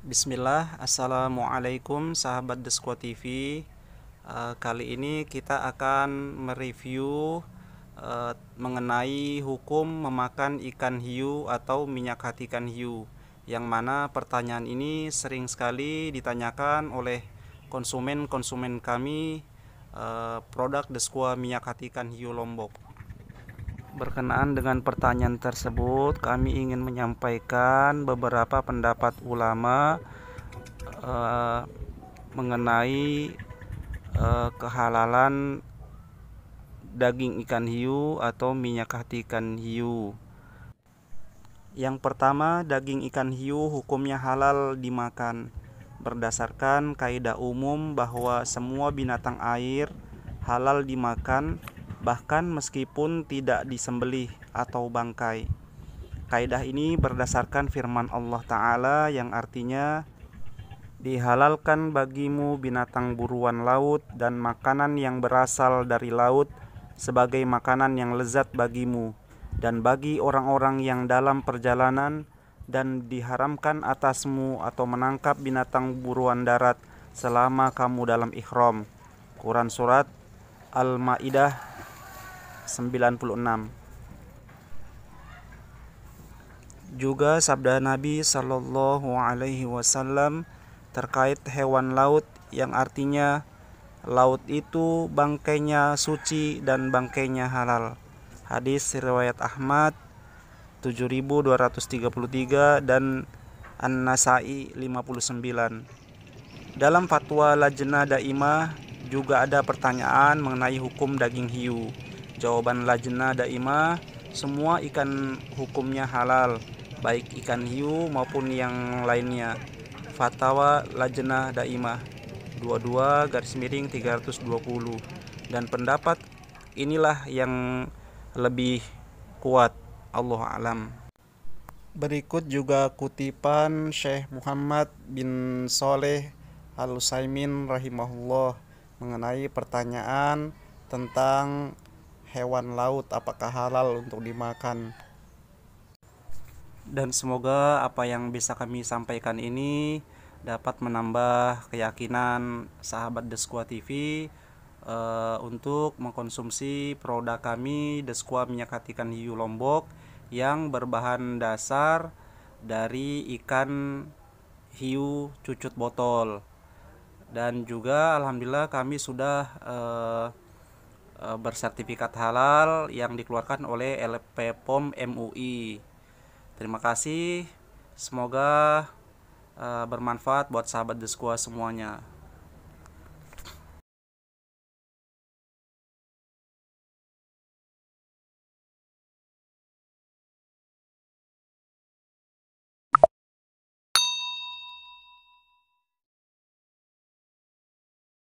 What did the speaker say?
Bismillah, Assalamualaikum sahabat Squad TV eh, Kali ini kita akan mereview eh, mengenai hukum memakan ikan hiu atau minyak hati ikan hiu Yang mana pertanyaan ini sering sekali ditanyakan oleh konsumen-konsumen kami uh, Produk Squad minyak hati ikan hiu Lombok Berkenaan dengan pertanyaan tersebut, kami ingin menyampaikan beberapa pendapat ulama eh, mengenai eh, kehalalan daging ikan hiu atau minyak hati ikan hiu. Yang pertama, daging ikan hiu hukumnya halal dimakan berdasarkan kaidah umum bahwa semua binatang air halal dimakan bahkan meskipun tidak disembelih atau bangkai. Kaidah ini berdasarkan firman Allah Ta'ala yang artinya Dihalalkan bagimu binatang buruan laut dan makanan yang berasal dari laut sebagai makanan yang lezat bagimu dan bagi orang-orang yang dalam perjalanan dan diharamkan atasmu atau menangkap binatang buruan darat selama kamu dalam ikhram. Quran Surat Al-Ma'idah 96 juga sabda Nabi Shallallahu Alaihi Wasallam terkait hewan laut yang artinya laut itu bangkainya suci dan bangkainya halal. Hadis riwayat Ahmad 7233 dan An-Nasai 59. Dalam fatwa Lajna Daimah juga ada pertanyaan mengenai hukum daging hiu. Jawaban lajna daima semua ikan hukumnya halal baik ikan hiu maupun yang lainnya. Fatwa lajna daima 22 garis miring 320 dan pendapat inilah yang lebih kuat Allah alam. Berikut juga kutipan Syekh Muhammad bin Soleh Al-Usaimin rahimahullah mengenai pertanyaan tentang hewan laut apakah halal untuk dimakan. Dan semoga apa yang bisa kami sampaikan ini dapat menambah keyakinan sahabat Deskua TV uh, eh, untuk mengkonsumsi produk kami Deskua minyak ikan hiu Lombok yang berbahan dasar dari ikan hiu cucut botol dan juga alhamdulillah kami sudah uh, Eh, bersertifikat halal yang dikeluarkan oleh LP MUI. Terima kasih. Semoga uh, bermanfaat buat sahabat Squad semuanya.